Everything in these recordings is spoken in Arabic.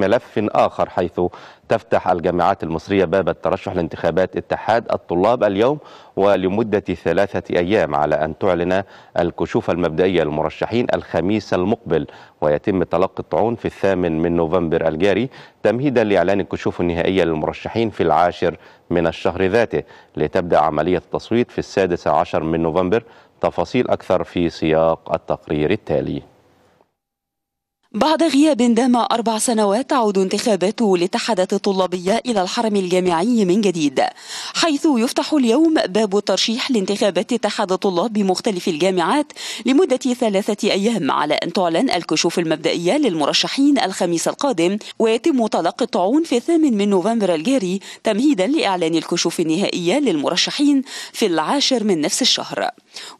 ملف آخر حيث تفتح الجامعات المصرية باب الترشح لانتخابات اتحاد الطلاب اليوم ولمدة ثلاثة أيام على أن تعلن الكشوف المبدئية للمرشحين الخميس المقبل ويتم تلقي الطعون في الثامن من نوفمبر الجاري تمهيدا لإعلان الكشوف النهائية للمرشحين في العاشر من الشهر ذاته لتبدأ عملية التصويت في السادس عشر من نوفمبر تفاصيل أكثر في سياق التقرير التالي بعد غياب دام أربع سنوات تعود انتخابات الاتحادات الطلابية إلى الحرم الجامعي من جديد حيث يفتح اليوم باب الترشيح لانتخابات اتحاد الطلاب بمختلف الجامعات لمدة ثلاثة أيام على أن تعلن الكشوف المبدئية للمرشحين الخميس القادم ويتم تلقي الطعون في الثامن من نوفمبر الجاري تمهيدا لإعلان الكشوف النهائية للمرشحين في العاشر من نفس الشهر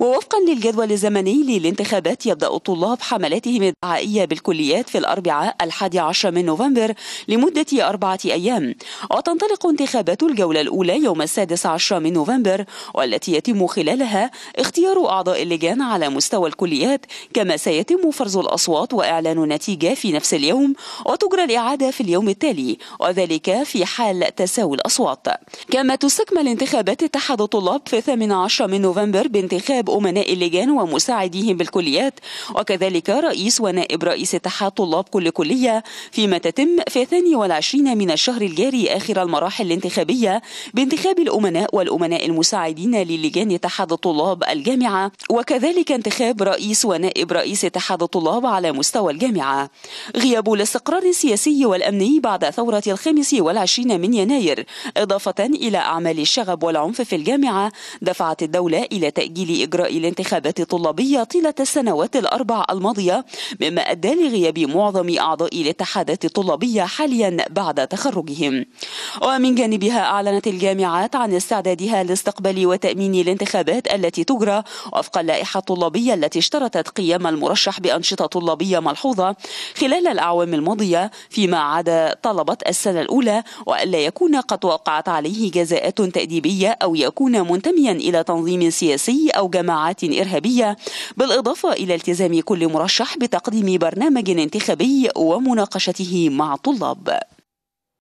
ووفقا للجدول الزمني للانتخابات يبدأ الطلاب حملاتهم الدعائية بالكليات في الأربعاء الحادي عشر من نوفمبر لمدة أربعة أيام وتنطلق انتخابات الجولة الأولى يوم السادس عشر من نوفمبر والتي يتم خلالها اختيار أعضاء اللجان على مستوى الكليات كما سيتم فرز الأصوات وإعلان النتيجة في نفس اليوم وتجرى الإعادة في اليوم التالي وذلك في حال تساوي الأصوات كما تستكمل انتخابات اتحاد الطلاب في 18 من نوفمبر بانتخاب انتخاب أمناء اللجان ومساعديهم بالكليات وكذلك رئيس ونائب رئيس اتحاد طلاب كل كلية فيما تتم في 22 من الشهر الجاري آخر المراحل الانتخابية بانتخاب الأمناء والأمناء المساعدين للجان اتحاد الطلاب الجامعة وكذلك انتخاب رئيس ونائب رئيس اتحاد الطلاب على مستوى الجامعة غياب الاستقرار السياسي والأمني بعد ثورة الخامس والعشرين من يناير إضافة إلى أعمال الشغب والعنف في الجامعة دفعت الدولة إلى تأجيل إجراء الانتخابات الطلابية طيلة السنوات الأربع الماضية مما أدى لغياب معظم أعضاء الاتحادات الطلابية حاليا بعد تخرجهم ومن جانبها أعلنت الجامعات عن استعدادها لاستقبال وتأمين الانتخابات التي تجرى وفق اللائحة الطلابية التي اشترطت قيام المرشح بأنشطة طلابية ملحوظة خلال الأعوام الماضية فيما عدا طلبة السنة الأولى وألا يكون قد وقعت عليه جزاءات تأديبية أو يكون منتميا إلى تنظيم سياسي أو أو جماعات إرهابية بالإضافة إلى التزام كل مرشح بتقديم برنامج انتخابي ومناقشته مع الطلاب